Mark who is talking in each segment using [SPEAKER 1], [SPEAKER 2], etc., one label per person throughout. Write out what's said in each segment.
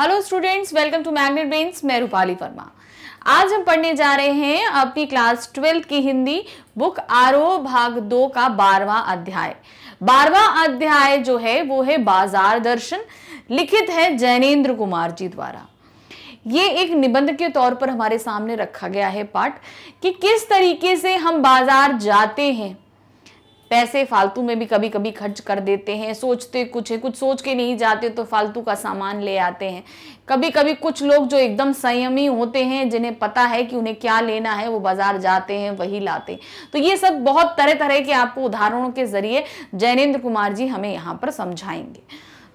[SPEAKER 1] hello students welcome to Magnet Brains मैं रूपाली वर्मा आज हम पढ़ने जा रहे हैं अपनी क्लास ट्वेल्थ की हिंदी बुक आरोह भाग दो का बारवा अध्याय बारवा अध्याय जो है वो है बाजार दर्शन लिखित है जैनेन्द्र कुमार जी द्वारा ये एक निबंध के तौर पर हमारे सामने रखा गया है पाठ कि किस तरीके से हम बाजार जाते हैं पैसे फालतू में भी कभी कभी खर्च कर देते हैं सोचते कुछ है कुछ सोच के नहीं जाते तो फालतू का सामान ले आते हैं कभी कभी कुछ लोग जो एकदम संयमी होते हैं जिन्हें पता है कि उन्हें क्या लेना है वो बाजार जाते हैं वही लाते हैं तो ये सब बहुत तरह तरह के आपको उदाहरणों के जरिए जैनेन्द्र कुमार जी हमें यहाँ पर समझाएंगे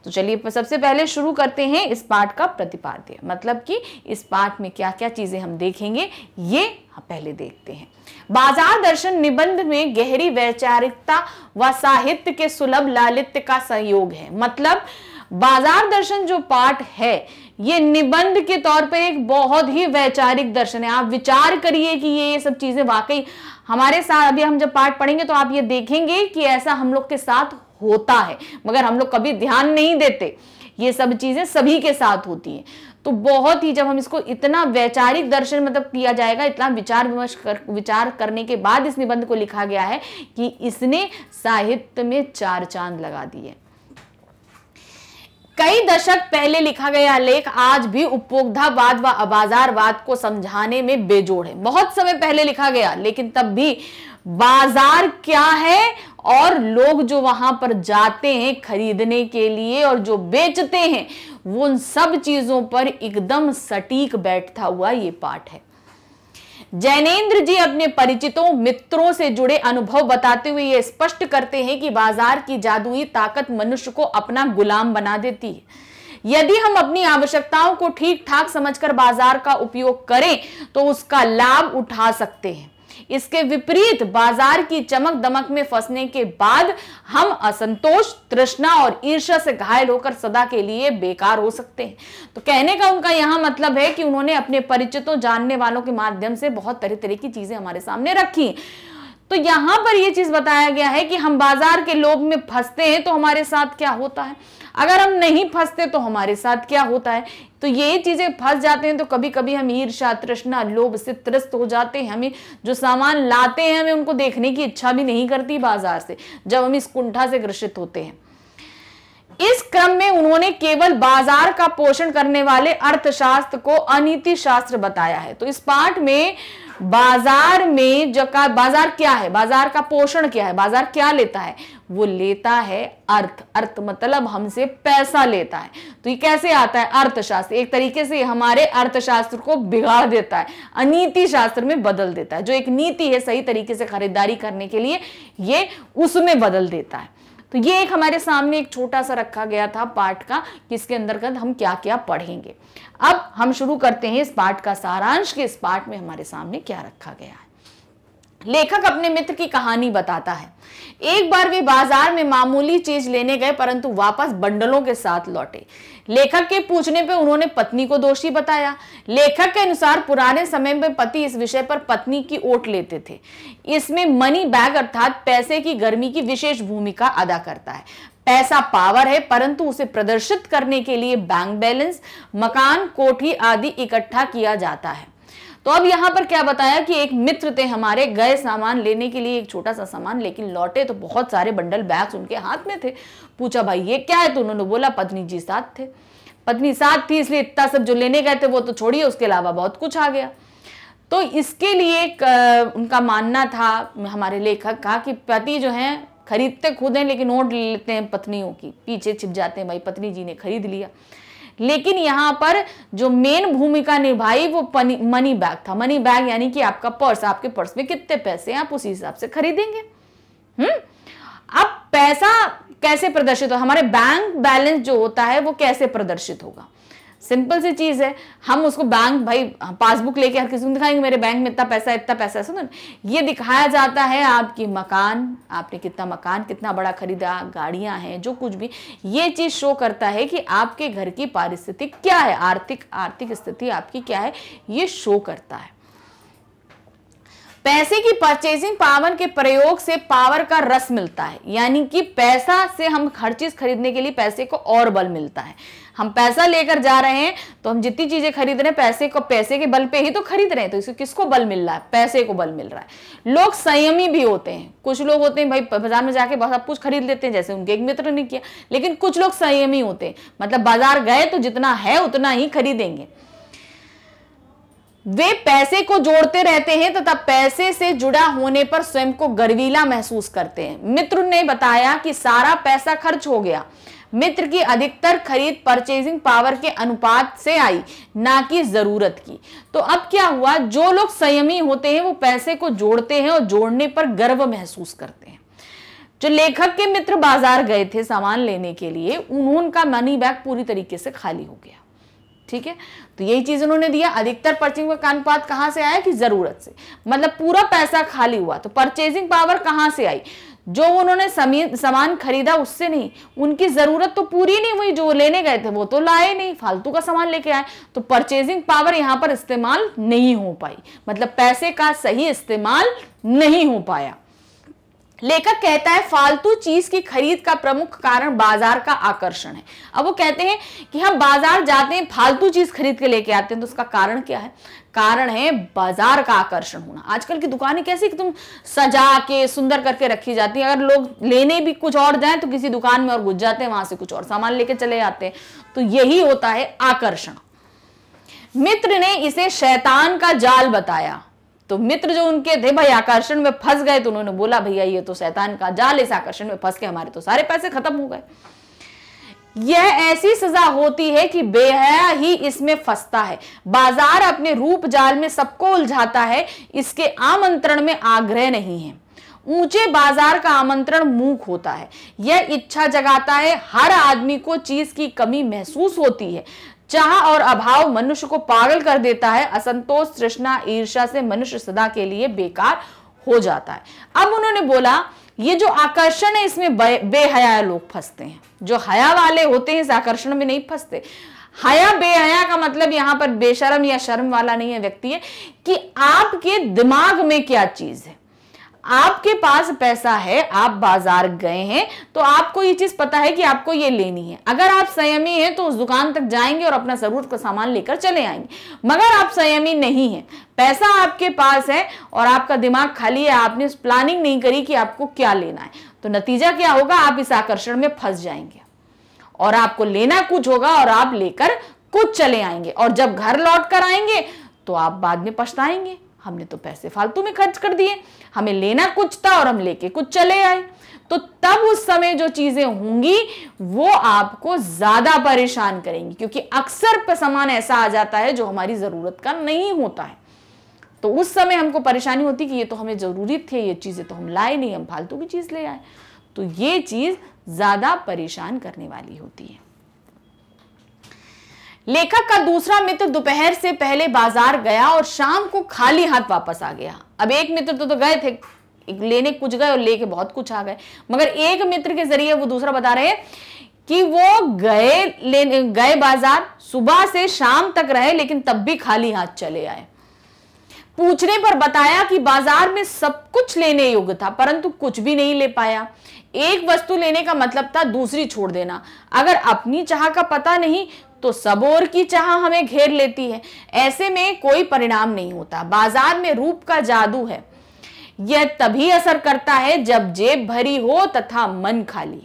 [SPEAKER 1] तो चलिए सबसे पहले शुरू करते हैं इस पाठ का प्रतिपाद्य मतलब कि इस पाठ में क्या क्या चीज़ें हम देखेंगे ये हम पहले देखते हैं बाजार दर्शन निबंध में गहरी वैचारिकता व साहित्य के सुलभ लालित्य का सहयोग है मतलब बाजार दर्शन जो पाठ है ये निबंध के तौर पे एक बहुत ही वैचारिक दर्शन है आप विचार करिए कि ये सब चीजें वाकई हमारे साथ अभी हम जब पाठ पढ़ेंगे तो आप ये देखेंगे कि ऐसा हम लोग के साथ होता है मगर हम लोग कभी ध्यान नहीं देते ये सब चीजें सभी के साथ होती हैं तो बहुत ही जब हम इसको इतना वैचारिक दर्शन मतलब किया जाएगा इतना विचार विमर्श कर विचार करने के बाद इस निबंध को लिखा गया है कि इसने साहित्य में चार चांद लगा दिए कई दशक पहले लिखा गया लेख आज भी उपभोक्तावाद व अबाजारवाद को समझाने में बेजोड़ है बहुत समय पहले लिखा गया लेकिन तब भी बाजार क्या है और लोग जो वहां पर जाते हैं खरीदने के लिए और जो बेचते हैं वो उन सब चीजों पर एकदम सटीक बैठता हुआ ये पाठ है जैनेन्द्र जी अपने परिचितों मित्रों से जुड़े अनुभव बताते हुए ये स्पष्ट करते हैं कि बाजार की जादुई ताकत मनुष्य को अपना गुलाम बना देती है यदि हम अपनी आवश्यकताओं को ठीक ठाक समझकर बाजार का उपयोग करें तो उसका लाभ उठा सकते हैं इसके विपरीत बाजार की चमक दमक में फंसने के बाद हम असंतोष तृष्णा और ईर्ष्या से घायल होकर सदा के लिए बेकार हो सकते हैं तो कहने का उनका यहां मतलब है कि उन्होंने अपने परिचितों जानने वालों के माध्यम से बहुत तरह तरह की चीजें हमारे सामने रखी तो यहां पर यह चीज बताया गया है कि हम बाजार के लोभ में फंसते हैं तो हमारे साथ क्या होता है अगर हम नहीं फंसते तो हमारे साथ क्या होता है तो ये चीजें फंस जाते हैं तो कभी कभी हम ईर्षा तृष्णा लोभ से त्रस्त हो जाते हैं हमें जो सामान लाते हैं हमें उनको देखने की इच्छा भी नहीं करती बाजार से जब हम इस कुंठा से ग्रसित होते हैं इस क्रम में उन्होंने केवल बाजार का पोषण करने वाले अर्थशास्त्र को अनिति शास्त्र बताया है तो इस पाठ में बाजार में जो का बाजार क्या है बाजार का पोषण क्या है बाजार क्या लेता है वो लेता है अर्थ अर्थ मतलब हमसे पैसा लेता है तो ये कैसे आता है अर्थशास्त्र एक तरीके से हमारे अर्थशास्त्र को बिगाड़ देता है अनीति शास्त्र में बदल देता है जो एक नीति है सही तरीके से खरीदारी करने के लिए ये उसमें बदल देता है तो ये एक हमारे सामने एक छोटा सा रखा गया था पाठ का किसके अंतर्गत हम क्या क्या पढ़ेंगे अब हम शुरू करते हैं इस पाठ का सारांश के इस पाठ में हमारे सामने क्या रखा गया है लेखक अपने मित्र की कहानी बताता है एक बार वे बाजार में मामूली चीज लेने गए परंतु वापस बंडलों के साथ लौटे लेखक के पूछने पर उन्होंने पत्नी को दोषी बताया लेखक के अनुसार पुराने समय में पति इस विषय पर पत्नी की ओट लेते थे इसमें मनी बैग अर्थात पैसे की गर्मी की विशेष भूमिका अदा करता है पैसा पावर है परंतु उसे प्रदर्शित करने के लिए बैंक बैलेंस मकान कोठी आदि इकट्ठा किया जाता है तो अब यहाँ पर क्या बताया कि एक मित्र थे हमारे गए सामान लेने के लिए एक छोटा सा सामान लेकिन लौटे तो बहुत सारे बंडल बैग्स उनके हाथ में थे पूछा भाई ये क्या है तो उन्होंने बोला पत्नी जी साथ थे पत्नी साथ थी इसलिए इतना सब जो लेने गए थे वो तो छोड़िए उसके अलावा बहुत कुछ आ गया तो इसके लिए उनका मानना था हमारे लेखक का कि पति जो है खरीदते खुद हैं लेकिन नोट लेते हैं पत्नियों की पीछे छिप जाते हैं भाई पत्नी जी ने खरीद लिया लेकिन यहां पर जो मेन भूमिका निभाई वो मनी बैग था मनी बैग यानी कि आपका पर्स आपके पर्स में कितने पैसे आप उसी हिसाब से खरीदेंगे हम्म अब पैसा कैसे प्रदर्शित हो हमारे बैंक बैलेंस जो होता है वो कैसे प्रदर्शित होगा सिंपल सी चीज़ है हम उसको बैंक भाई पासबुक लेके हर किसी को दिखाएंगे मेरे बैंक में इतना पैसा इतना पैसा सुनो ये दिखाया जाता है आपकी मकान आपने कितना मकान कितना बड़ा खरीदा गाड़ियां हैं जो कुछ भी ये चीज़ शो करता है कि आपके घर की पारिस्थिति क्या है आर्थिक आर्थिक स्थिति आपकी क्या है ये शो करता है पैसे की परचेजिंग पावर के प्रयोग से पावर का रस मिलता है यानी कि पैसा से हम हर चीज खरीदने के लिए पैसे को और बल मिलता है हम पैसा लेकर जा रहे हैं तो हम जितनी चीजें खरीद रहे हैं पैसे को पैसे के बल पे ही तो खरीद रहे हैं तो इसको किसको बल मिल रहा है पैसे को बल मिल रहा है लोग संयमी भी होते हैं कुछ लोग होते हैं भाई बाजार में जाके बहुत सब कुछ खरीद लेते हैं जैसे उनके एक मित्र ने किया लेकिन कुछ लोग संयमी होते हैं मतलब बाजार गए तो जितना है उतना ही खरीदेंगे वे पैसे को जोड़ते रहते हैं तथा तो पैसे से जुड़ा होने पर स्वयं को गर्वीला महसूस करते हैं मित्र ने बताया कि सारा पैसा खर्च हो गया मित्र की अधिकतर खरीद परचेजिंग पावर के अनुपात से आई ना कि जरूरत की तो अब क्या हुआ जो लोग संयमी होते हैं वो पैसे को जोड़ते हैं और जोड़ने पर गर्व महसूस करते हैं जो लेखक के मित्र बाजार गए थे सामान लेने के लिए उनका मनी बैग पूरी तरीके से खाली हो गया ठीक है तो यही चीज उन्होंने दिया अधिकतर परचेजिंग का अनुपात कहां से आया कि जरूरत से मतलब पूरा पैसा खाली हुआ तो परचेजिंग पावर कहां से आई जो उन्होंने सामान खरीदा उससे नहीं उनकी ज़रूरत तो पूरी नहीं हुई जो लेने गए थे वो तो लाए नहीं फालतू का सामान लेके आए तो परचेजिंग पावर यहाँ पर इस्तेमाल नहीं हो पाई मतलब पैसे का सही इस्तेमाल नहीं हो पाया लेखक कहता है फालतू चीज की खरीद का प्रमुख कारण बाजार का आकर्षण है अब वो कहते हैं कि हम बाजार जाते हैं फालतू चीज खरीद के लेके आते हैं तो उसका कारण क्या है कारण है बाजार का आकर्षण होना आजकल की दुकानें कैसी कि तुम सजा के सुंदर करके रखी जाती है अगर लोग लेने भी कुछ और जाए तो किसी दुकान में और घुस जाते हैं वहां से कुछ और सामान लेके चले जाते हैं तो यही होता है आकर्षण मित्र ने इसे शैतान का जाल बताया तो मित्र जो उनके थे भाई आकर्षण में फंस गए तो उन्होंने बोला भैया ये तो शैतान का जाल इस आकर्षण में फंस के हमारे तो सारे पैसे खत्म हो गए यह ऐसी सजा होती है कि बेहया ही इसमें फंसता है बाजार अपने रूप जाल में सबको उलझाता है इसके आमंत्रण में आग्रह नहीं है ऊंचे बाजार का आमंत्रण मूक होता है यह इच्छा जगाता है हर आदमी को चीज की कमी महसूस होती है चाह और अभाव मनुष्य को पागल कर देता है असंतोष तृष्णा ईर्षा से मनुष्य सदा के लिए बेकार हो जाता है अब उन्होंने बोला ये जो आकर्षण है इसमें बेहया लोग फंसते हैं जो हया वाले होते हैं इस आकर्षण में नहीं फंसते हया बेहया का मतलब यहां पर बेशरम या शर्म वाला नहीं है व्यक्ति है कि आपके दिमाग में क्या चीज है आपके पास पैसा है आप बाजार गए हैं तो आपको ये चीज पता है कि आपको ये लेनी है अगर आप संयमी हैं तो उस दुकान तक जाएंगे और अपना जरूरत का सामान लेकर चले आएंगे मगर आप संयमी नहीं हैं पैसा आपके पास है और आपका दिमाग खाली है आपने प्लानिंग नहीं करी कि आपको क्या लेना है तो नतीजा क्या होगा आप इस आकर्षण में फंस जाएंगे और आपको लेना कुछ होगा और आप लेकर कुछ चले आएंगे और जब घर लौट कर आएंगे तो आप बाद में पछताएंगे हमने तो पैसे फालतू में खर्च कर दिए हमें लेना कुछ था और हम लेके कुछ चले आए तो तब उस समय जो चीजें होंगी वो आपको ज्यादा परेशान करेंगी क्योंकि अक्सर सामान ऐसा आ जाता है जो हमारी जरूरत का नहीं होता है तो उस समय हमको परेशानी होती कि ये तो हमें जरूरी थे ये चीजें तो हम लाए नहीं हम फालतू की चीज ले आए तो ये चीज ज्यादा परेशान करने वाली होती है लेखक का दूसरा मित्र दोपहर से पहले बाजार गया और शाम को खाली हाथ वापस आ गया अब एक मित्र तो, तो गए थे लेने कुछ गए और लेके बहुत कुछ आ गए मगर एक मित्र के जरिए वो दूसरा बता रहे कि वो गए लेने गए बाजार सुबह से शाम तक रहे लेकिन तब भी खाली हाथ चले आए पूछने पर बताया कि बाजार में सब कुछ लेने योग्य था परंतु कुछ भी नहीं ले पाया एक वस्तु लेने का मतलब था दूसरी छोड़ देना अगर अपनी चाह का पता नहीं तो सबोर की चाह हमें घेर लेती है ऐसे में कोई परिणाम नहीं होता बाजार में रूप का जादू है यह तभी असर करता है जब जेब भरी हो तथा मन खाली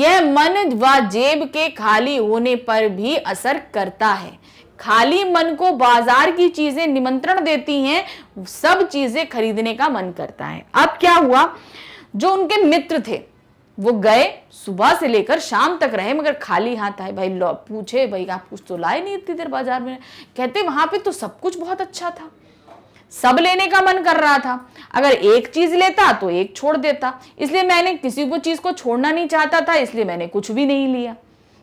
[SPEAKER 1] यह मन व जेब के खाली होने पर भी असर करता है खाली मन को बाजार की चीजें निमंत्रण देती हैं सब चीजें खरीदने का मन करता है अब क्या हुआ जो उनके मित्र थे वो गए सुबह से लेकर शाम तक रहे मगर खाली हाथ आए भाई पूछे भाई आप कुछ तो लाए नहीं इतनी देर बाजार में कहते वहां पे तो सब कुछ बहुत अच्छा था सब लेने का मन कर रहा था अगर एक चीज लेता तो एक छोड़ देता इसलिए मैंने किसी को चीज को छोड़ना नहीं चाहता था इसलिए मैंने कुछ भी नहीं लिया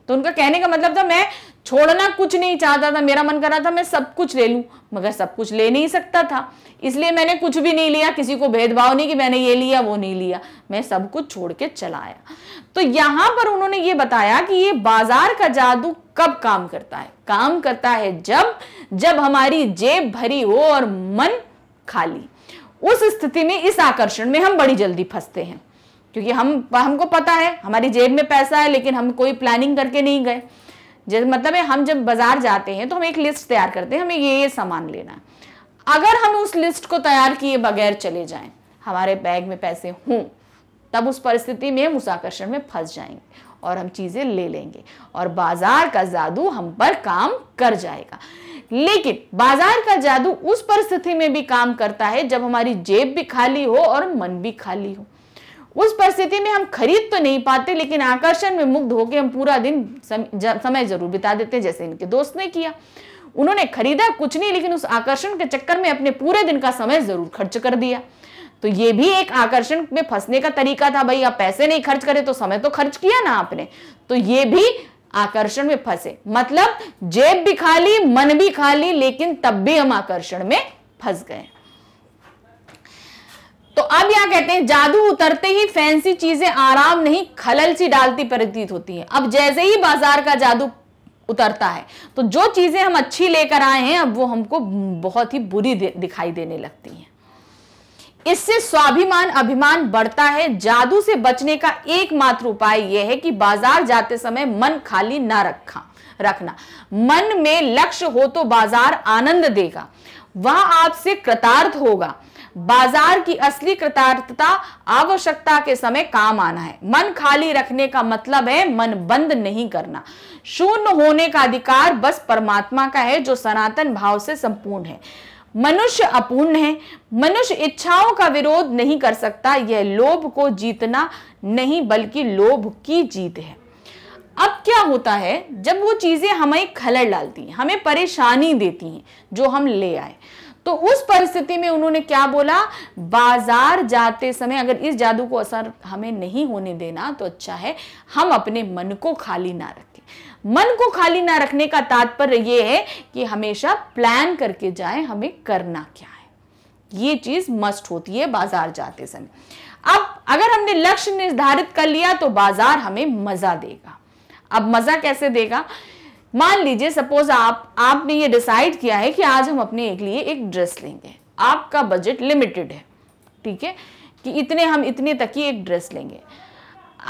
[SPEAKER 1] तो उनका कहने का मतलब था मैं छोड़ना कुछ नहीं चाहता था मेरा मन कर रहा था मैं सब कुछ ले लूं मगर सब कुछ ले नहीं सकता था इसलिए मैंने कुछ भी नहीं लिया किसी को भेदभाव नहीं कि मैंने ये लिया वो नहीं लिया मैं सब कुछ छोड़ के चला आया तो यहां पर उन्होंने ये बताया कि ये बाजार का जादू कब काम करता है काम करता है जब जब हमारी जेब भरी हो और मन खाली उस स्थिति में इस आकर्षण में हम बड़ी जल्दी फंसते हैं क्योंकि हम हमको पता है हमारी जेब में पैसा है लेकिन हम कोई प्लानिंग करके नहीं गए जैसे मतलब हम जब बाजार जाते हैं तो हम एक लिस्ट तैयार करते हैं हमें ये ये सामान लेना है अगर हम उस लिस्ट को तैयार किए बगैर चले जाएं हमारे बैग में पैसे हों तब उस परिस्थिति में हम उस आकर्षण में फंस जाएंगे और हम चीज़ें ले लेंगे और बाजार का जादू हम पर काम कर जाएगा लेकिन बाजार का जादू उस परिस्थिति में भी काम करता है जब हमारी जेब भी खाली हो और मन भी खाली हो उस परिस्थिति में हम खरीद तो नहीं पाते लेकिन आकर्षण में मुग्ध होकर हम पूरा दिन समय जरूर बिता देते हैं जैसे इनके दोस्त ने किया उन्होंने खरीदा कुछ नहीं लेकिन उस आकर्षण के चक्कर में अपने पूरे दिन का समय जरूर खर्च कर दिया तो ये भी एक आकर्षण में फंसने का तरीका था भाई आप पैसे नहीं खर्च करे तो समय तो खर्च किया ना आपने तो ये भी आकर्षण में फंसे मतलब जेब भी खाली मन भी खाली लेकिन तब भी हम आकर्षण में फंस गए तो अब यह कहते हैं जादू उतरते ही फैंसी चीजें आराम नहीं खलल सी डालती प्रतीत होती हैं अब जैसे ही बाजार का जादू उतरता है तो जो चीजें हम अच्छी लेकर आए हैं अब वो हमको बहुत ही बुरी दिखाई देने लगती हैं इससे स्वाभिमान अभिमान बढ़ता है जादू से बचने का एकमात्र उपाय यह है कि बाजार जाते समय मन खाली ना रखा रखना मन में लक्ष्य हो तो बाजार आनंद देगा वह आपसे कृतार्थ होगा बाजार की असली कृतार्थता आवश्यकता के समय काम आना है मन खाली रखने का मतलब है मन बंद नहीं करना शून्य होने का अधिकार बस परमात्मा का है जो सनातन भाव से संपूर्ण है मनुष्य अपूर्ण है मनुष्य इच्छाओं का विरोध नहीं कर सकता यह लोभ को जीतना नहीं बल्कि लोभ की जीत है अब क्या होता है जब वो चीज़ें हमें खलर डालती हैं हमें परेशानी देती हैं जो हम ले आए तो उस परिस्थिति में उन्होंने क्या बोला बाजार जाते समय अगर इस जादू को असर हमें नहीं होने देना तो अच्छा है हम अपने मन को खाली ना रखें मन को खाली ना रखने का तात्पर्य यह है कि हमेशा प्लान करके जाए हमें करना क्या है ये चीज मस्ट होती है बाजार जाते समय अब अगर हमने लक्ष्य निर्धारित कर लिया तो बाजार हमें मजा देगा अब मजा कैसे देगा मान लीजिए सपोज आप आपने ये डिसाइड किया है कि आज हम अपने एक लिए एक ड्रेस लेंगे आपका बजट लिमिटेड है ठीक है कि इतने हम इतने तक ही एक ड्रेस लेंगे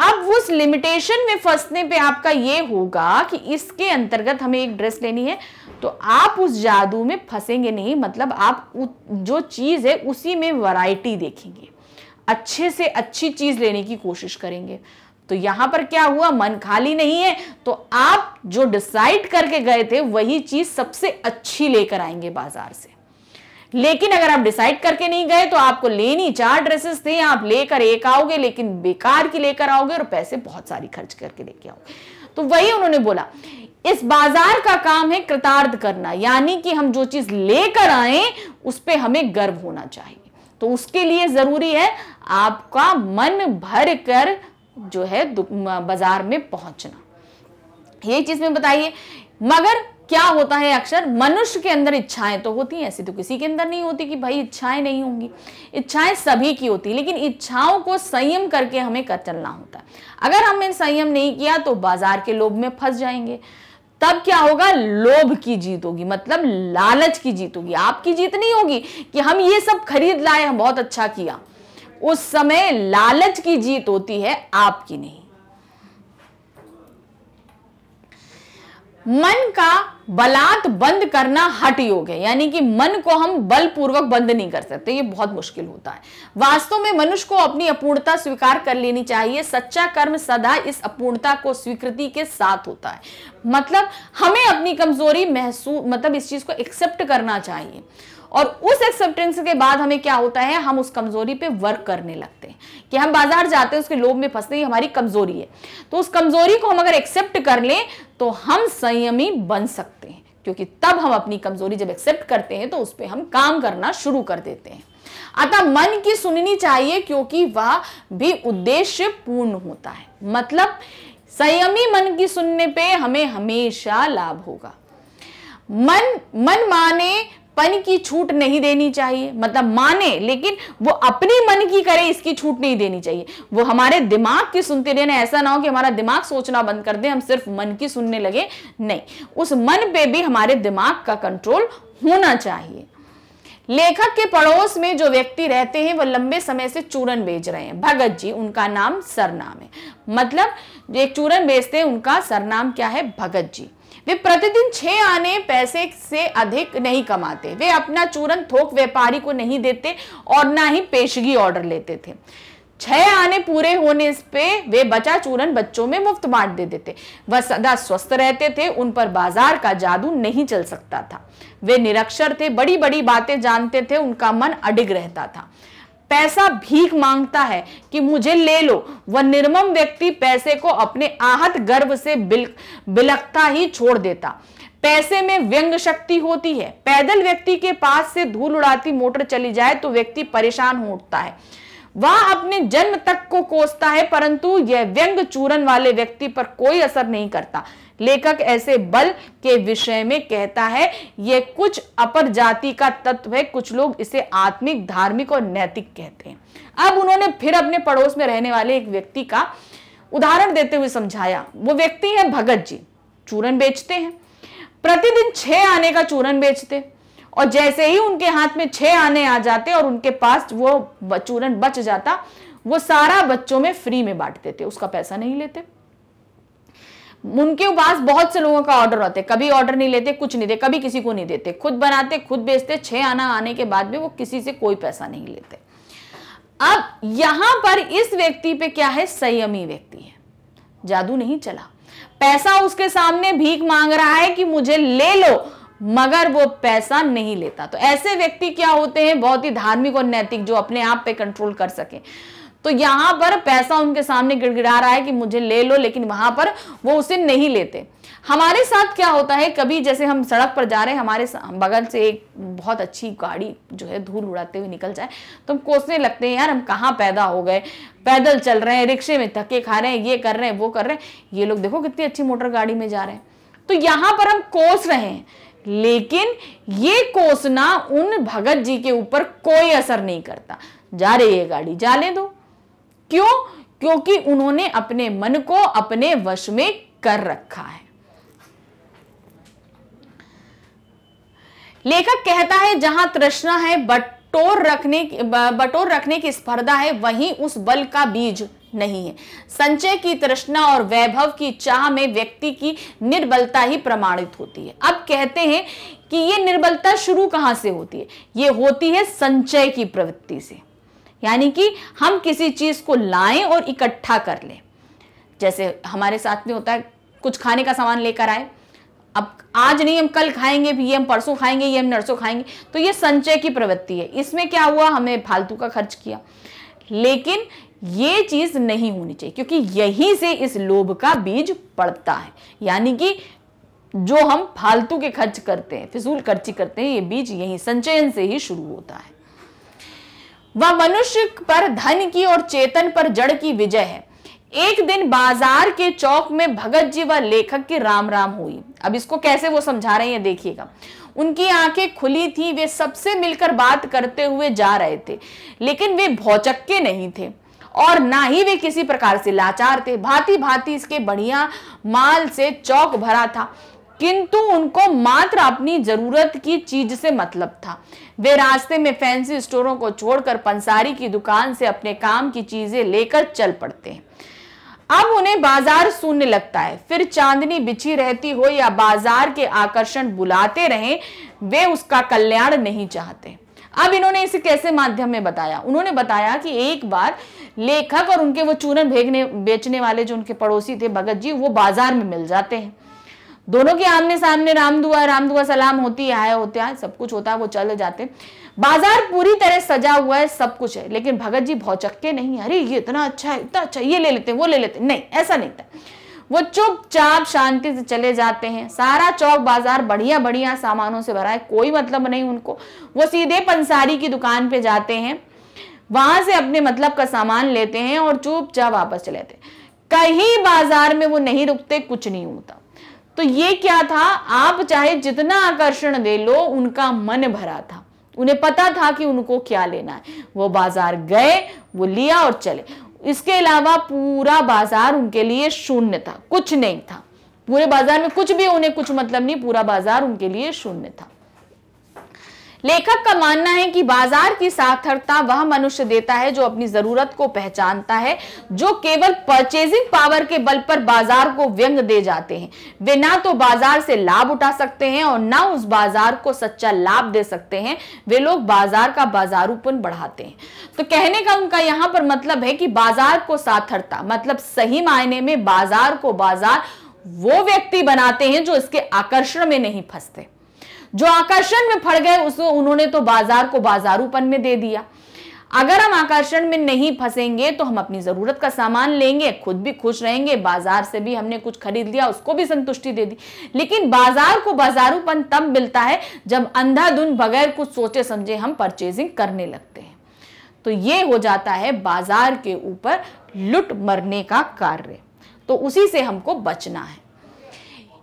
[SPEAKER 1] अब उस लिमिटेशन में फंसने पे आपका ये होगा कि इसके अंतर्गत हमें एक ड्रेस लेनी है तो आप उस जादू में फंसेंगे नहीं मतलब आप जो चीज़ है उसी में वैरायटी देखेंगे अच्छे से अच्छी चीज़ लेने की कोशिश करेंगे तो यहां पर क्या हुआ मन खाली नहीं है तो आप जो डिसाइड करके गए थे वही चीज सबसे अच्छी लेकर आएंगे बाजार से लेकिन अगर आप डिसाइड करके नहीं गए तो आपको लेनी चार ड्रेसेस थे आप लेकर एक आओगे लेकिन बेकार की लेकर आओगे और पैसे बहुत सारी खर्च करके लेके आओगे तो वही उन्होंने बोला इस बाजार का काम है कृतार्थ करना यानी कि हम जो चीज लेकर आए उस पर हमें गर्व होना चाहिए तो उसके लिए जरूरी है आपका मन भर कर जो है बाजार में पहुंचना ये चीज में बताइए मगर क्या होता है अक्सर मनुष्य के अंदर इच्छाएं तो होती हैं ऐसी तो किसी के अंदर नहीं होती कि भाई इच्छाएं नहीं होंगी इच्छाएं सभी की होती लेकिन इच्छाओं को संयम करके हमें कर चलना होता है अगर हमने संयम नहीं किया तो बाजार के लोभ में फंस जाएंगे तब क्या होगा लोभ की जीत होगी मतलब लालच की जीत होगी आपकी जीत नहीं होगी कि हम ये सब खरीद लाए हम बहुत अच्छा किया उस समय लालच की जीत होती है आपकी नहीं मन का बलात् बंद करना हट योग है यानी कि मन को हम बलपूर्वक बंद नहीं कर सकते ये बहुत मुश्किल होता है वास्तव में मनुष्य को अपनी अपूर्णता स्वीकार कर लेनी चाहिए सच्चा कर्म सदा इस अपूर्णता को स्वीकृति के साथ होता है मतलब हमें अपनी कमजोरी महसूस मतलब इस चीज को एक्सेप्ट करना चाहिए और उस एक्सेप्टेंस के बाद हमें क्या होता है हम उस कमजोरी पे वर्क करने लगते हैं कि हम बाजार जाते हैं उसके लोभ में फंसते हैं हमारी कमजोरी है तो उस कमजोरी को हम अगर एक्सेप्ट कर लें तो हम संयमी बन सकते हैं क्योंकि तब हम अपनी कमजोरी जब एक्सेप्ट करते हैं तो उस पर हम काम करना शुरू कर देते हैं अतः मन की सुननी चाहिए क्योंकि वह भी उद्देश्य पूर्ण होता है मतलब संयमी मन की सुनने पे हमें हमेशा लाभ होगा मन मन माने पन की छूट नहीं देनी चाहिए मतलब माने लेकिन वो अपनी मन की करे इसकी छूट नहीं देनी चाहिए वो हमारे दिमाग की सुनते रहने ऐसा ना हो कि हमारा दिमाग सोचना बंद कर दे हम सिर्फ मन की सुनने लगे नहीं उस मन पे भी हमारे दिमाग का कंट्रोल होना चाहिए लेखक के पड़ोस में जो व्यक्ति रहते हैं वह लंबे समय से चूरन बेच रहे हैं भगत जी उनका नाम सरनाम है मतलब जो एक चूरन बेचते हैं उनका सरनाम क्या है भगत जी वे प्रतिदिन छह आने पैसे से अधिक नहीं कमाते वे अपना चूरन थोक व्यापारी को नहीं देते और ना ही पेशगी ऑर्डर लेते थे छह आने पूरे होने पे वे बचा चूरन बच्चों में मुफ्त बांट दे देते वह सदा स्वस्थ रहते थे उन पर बाजार का जादू नहीं चल सकता था वे निरक्षर थे बड़ी बड़ी बातें जानते थे उनका मन अडिग रहता था पैसा भीख मांगता है कि मुझे ले लो वह निर्मम व्यक्ति पैसे को अपने आहत गर्व से बिल, बिलखता ही छोड़ देता पैसे में व्यंग शक्ति होती है पैदल व्यक्ति के पास से धूल उड़ाती मोटर चली जाए तो व्यक्ति परेशान हो उठता है वह अपने जन्म तक को कोसता है परंतु यह व्यंग चूरन वाले व्यक्ति पर कोई असर नहीं करता लेखक ऐसे बल के विषय में कहता है यह कुछ अपर जाति का तत्व है कुछ लोग इसे आत्मिक धार्मिक और नैतिक कहते हैं अब उन्होंने फिर अपने पड़ोस में रहने वाले एक व्यक्ति का उदाहरण देते हुए समझाया वो व्यक्ति है भगत जी चूरन बेचते हैं प्रतिदिन छह आने का चूरन बेचते और जैसे ही उनके हाथ में छह आने आ जाते और उनके पास वो चूरन बच जाता वो सारा बच्चों में फ्री में बांट देते उसका पैसा नहीं लेते उनके पास बहुत से लोगों का ऑर्डर होते कभी ऑर्डर नहीं लेते कुछ नहीं देते कभी किसी को नहीं देते खुद बनाते खुद बेचते छह आना आने के बाद भी वो किसी से कोई पैसा नहीं लेते अब यहां पर इस व्यक्ति पे क्या है संयमी व्यक्ति है जादू नहीं चला पैसा उसके सामने भीख मांग रहा है कि मुझे ले लो मगर वो पैसा नहीं लेता तो ऐसे व्यक्ति क्या होते हैं बहुत ही धार्मिक और नैतिक जो अपने आप पे कंट्रोल कर सके तो यहां पर पैसा उनके सामने गिड़गिड़ा रहा है कि मुझे ले लो लेकिन वहां पर वो उसे नहीं लेते हमारे साथ क्या होता है कभी जैसे हम सड़क पर जा रहे हैं हमारे बगल से एक बहुत अच्छी गाड़ी जो है धूल उड़ाते हुए निकल जाए तो हम कोसने लगते हैं यार हम कहाँ पैदा हो गए पैदल चल रहे हैं रिक्शे में थके खा रहे हैं ये कर रहे हैं वो कर रहे हैं ये लोग देखो कितनी अच्छी मोटर गाड़ी में जा रहे हैं तो यहाँ पर हम कोस रहे हैं लेकिन ये कोसना उन भगत जी के ऊपर कोई असर नहीं करता जा रही है गाड़ी जाने दो क्यों क्योंकि उन्होंने अपने मन को अपने वश में कर रखा है लेखक कहता है जहां तृष्णा है बटोर रखने बटोर रखने की स्पर्धा है वहीं उस बल का बीज नहीं है संचय की तृष्णा और वैभव की चाह में व्यक्ति की निर्बलता ही प्रमाणित होती है अब कहते हैं कि ये निर्बलता शुरू कहां से होती है ये होती है संचय की प्रवृत्ति से यानी कि हम किसी चीज़ को लाएं और इकट्ठा कर लें जैसे हमारे साथ में होता है कुछ खाने का सामान लेकर आए अब आज नहीं हम कल खाएंगे भी ये हम परसों खाएंगे ये हम नरसों खाएंगे तो ये संचय की प्रवृत्ति है इसमें क्या हुआ हमें फालतू का खर्च किया लेकिन ये चीज़ नहीं होनी चाहिए क्योंकि यहीं से इस लोभ का बीज पड़ता है यानी कि जो हम फालतू के खर्च करते हैं फिजूल खर्ची करते हैं ये बीज यही संचयन से ही शुरू होता है वह मनुष्य पर धन की और चेतन पर जड़ की विजय है एक दिन बाजार के चौक में भगत जी व लेखक की राम राम हुई अब इसको कैसे वो समझा रहे हैं देखिएगा उनकी आंखें खुली थी वे सबसे मिलकर बात करते हुए जा रहे थे लेकिन वे भौचक्के नहीं थे और ना ही वे किसी प्रकार से लाचार थे भांति भांति इसके बढ़िया माल से चौक भरा था किंतु उनको मात्र अपनी जरूरत की चीज से मतलब था वे रास्ते में फैंसी स्टोरों को छोड़कर पंसारी की दुकान से अपने काम की चीजें लेकर चल पड़ते हैं अब उन्हें बाजार सुनने लगता है फिर चांदनी बिछी रहती हो या बाजार के आकर्षण बुलाते रहें वे उसका कल्याण नहीं चाहते अब इन्होंने इसे कैसे माध्यम में बताया उन्होंने बताया कि एक बार लेखक और उनके वो चूरन भेजने बेचने वाले जो उनके पड़ोसी थे भगत जी वो बाजार में मिल जाते हैं दोनों के आमने सामने राम दुआ राम दुआ सलाम होती है आया होते हैं सब कुछ होता है वो चले जाते बाजार पूरी तरह सजा हुआ है सब कुछ है लेकिन भगत जी भौचक्के नहीं अरे ये इतना अच्छा है इतना अच्छा ये ले लेते हैं वो ले लेते हैं नहीं ऐसा नहीं था वो चुपचाप शांति से चले जाते हैं सारा चौक बाजार बढ़िया बढ़िया सामानों से भरा है कोई मतलब नहीं उनको वो सीधे पंसारी की दुकान पे जाते हैं वहां से अपने मतलब का सामान लेते हैं और चुपचाप वापस चले जाते कहीं बाजार में वो नहीं रुकते कुछ नहीं होता तो ये क्या था आप चाहे जितना आकर्षण दे लो उनका मन भरा था उन्हें पता था कि उनको क्या लेना है वो बाजार गए वो लिया और चले इसके अलावा पूरा बाजार उनके लिए शून्य था कुछ नहीं था पूरे बाजार में कुछ भी उन्हें कुछ मतलब नहीं पूरा बाजार उनके लिए शून्य था लेखक का मानना है कि बाजार की साक्षरता वह मनुष्य देता है जो अपनी जरूरत को पहचानता है जो केवल परचेजिंग पावर के बल पर बाजार को व्यंग दे जाते हैं वे ना तो बाजार से लाभ उठा सकते हैं और ना उस बाजार को सच्चा लाभ दे सकते हैं वे लोग बाजार का बाजारूपन बढ़ाते हैं तो कहने का उनका यहां पर मतलब है कि बाजार को साक्षरता मतलब सही मायने में बाजार को बाजार वो व्यक्ति बनाते हैं जो इसके आकर्षण में नहीं फंसते जो आकर्षण में फड़ गए उसको उन्होंने तो बाजार को बाजारूपन में दे दिया अगर हम आकर्षण में नहीं फंसेंगे तो हम अपनी जरूरत का सामान लेंगे खुद भी खुश रहेंगे बाजार से भी हमने कुछ खरीद लिया उसको भी संतुष्टि दे दी लेकिन बाजार को बाजारूपन तब मिलता है जब अंधाधुन बगैर कुछ सोचे समझे हम परचेजिंग करने लगते हैं तो ये हो जाता है बाजार के ऊपर लुट मरने का कार्य तो उसी से हमको बचना है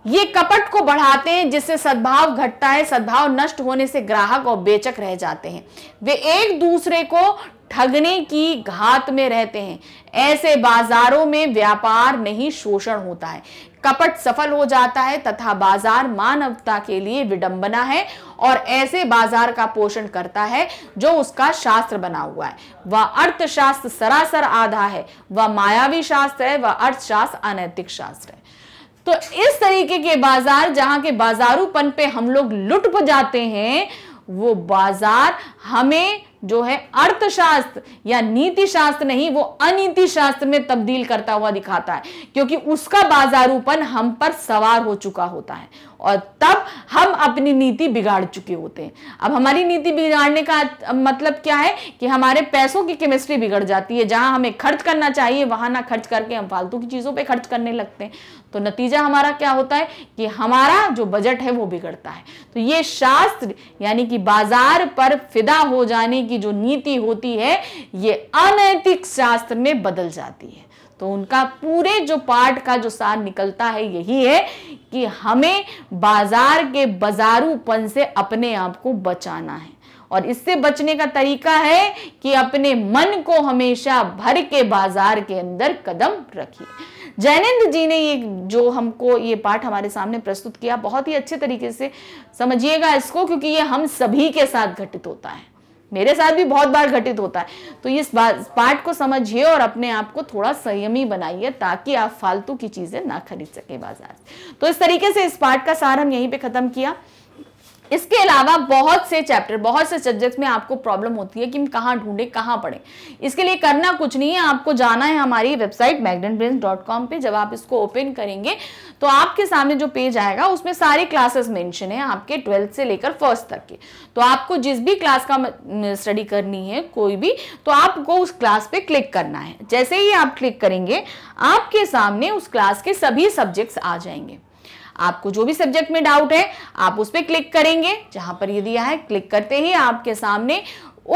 [SPEAKER 1] ये कपट को बढ़ाते हैं जिससे सद्भाव घटता है सद्भाव नष्ट होने से ग्राहक और बेचक रह जाते हैं वे एक दूसरे को ठगने की घात में रहते हैं ऐसे बाजारों में व्यापार नहीं शोषण होता है कपट सफल हो जाता है तथा बाजार मानवता के लिए विडंबना है और ऐसे बाजार का पोषण करता है जो उसका शास्त्र बना हुआ है वह अर्थशास्त्र सरासर आधा है वह मायावी शास्त्र है वह अर्थशास्त्र अनैतिक शास्त्र है तो इस तरीके के बाजार जहां के बाजारूपन पे हम लोग लुट जाते हैं वो बाजार हमें जो है अर्थशास्त्र या नीति शास्त्र नहीं वो अनीति शास्त्र में तब्दील करता हुआ दिखाता है क्योंकि उसका बाजारूपन हम पर सवार हो चुका होता है और तब हम अपनी नीति बिगाड़ चुके होते हैं अब हमारी नीति बिगाड़ने का मतलब क्या है कि हमारे पैसों की केमिस्ट्री बिगड़ जाती है जहां हमें खर्च करना चाहिए वहां ना खर्च करके हम फालतू की चीज़ों पर खर्च करने लगते हैं तो नतीजा हमारा क्या होता है कि हमारा जो बजट है वो बिगड़ता है तो ये शास्त्र यानी कि बाजार पर फिदा पैदा हो जाने की जो नीति होती है ये अनैतिक शास्त्र में बदल जाती है तो उनका पूरे जो पार्ट का जो सार निकलता है यही है कि हमें बाजार के बाजारूपन से अपने आप को बचाना है और इससे बचने का तरीका है कि अपने मन को हमेशा भर के बाजार के अंदर कदम रखिए जैनेन्द्र जी ने ये जो हमको ये पाठ हमारे सामने प्रस्तुत किया बहुत ही अच्छे तरीके से समझिएगा इसको क्योंकि ये हम सभी के साथ घटित होता है मेरे साथ भी बहुत बार घटित होता है तो इस पार्ट को समझिए और अपने आप को थोड़ा संयमी बनाइए ताकि आप फालतू की चीजें ना खरीद सके बाजार तो इस तरीके से इस पार्ट का सार हम यहीं पे खत्म किया इसके अलावा बहुत से चैप्टर बहुत से सब्जेक्ट में आपको प्रॉब्लम होती है कि कहाँ ढूंढे कहाँ पढ़े इसके लिए करना कुछ नहीं है आपको जाना है हमारी वेबसाइट कॉम पे जब आप इसको ओपन करेंगे तो आपके सामने जो पेज आएगा उसमें सारी क्लासेस मेंशन है आपके ट्वेल्थ से लेकर फर्स्ट तक के तो आपको जिस भी क्लास का स्टडी करनी है कोई भी तो आपको उस क्लास पे क्लिक करना है जैसे ही आप क्लिक करेंगे आपके सामने उस क्लास के सभी सब्जेक्ट्स आ जाएंगे आपको जो भी सब्जेक्ट में डाउट है आप उस पर क्लिक करेंगे जहां पर ये दिया है क्लिक करते ही आपके सामने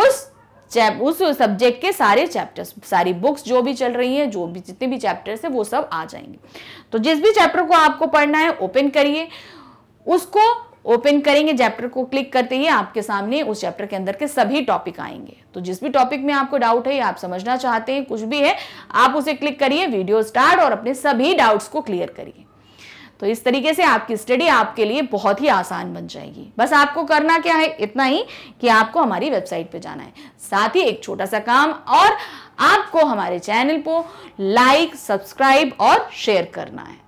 [SPEAKER 1] उस चैप उस सब्जेक्ट के सारे चैप्टर्स सारी बुक्स जो भी चल रही हैं जो भी जितने भी चैप्टर्स हैं वो सब आ जाएंगे तो जिस भी चैप्टर को आपको पढ़ना है ओपन करिए उसको ओपन करेंगे चैप्टर को क्लिक करते ही आपके सामने उस चैप्टर के अंदर के सभी टॉपिक आएंगे तो जिस भी टॉपिक में आपको डाउट है या आप समझना चाहते हैं कुछ भी है आप उसे क्लिक करिए वीडियो स्टार्ट और अपने सभी डाउट्स को क्लियर करिए तो इस तरीके से आपकी स्टडी आपके लिए बहुत ही आसान बन जाएगी बस आपको करना क्या है इतना ही कि आपको हमारी वेबसाइट पे जाना है साथ ही एक छोटा सा काम और आपको हमारे चैनल को लाइक सब्सक्राइब और शेयर करना है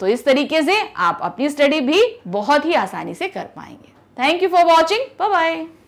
[SPEAKER 1] तो इस तरीके से आप अपनी स्टडी भी बहुत ही आसानी से कर पाएंगे thank you for watching bye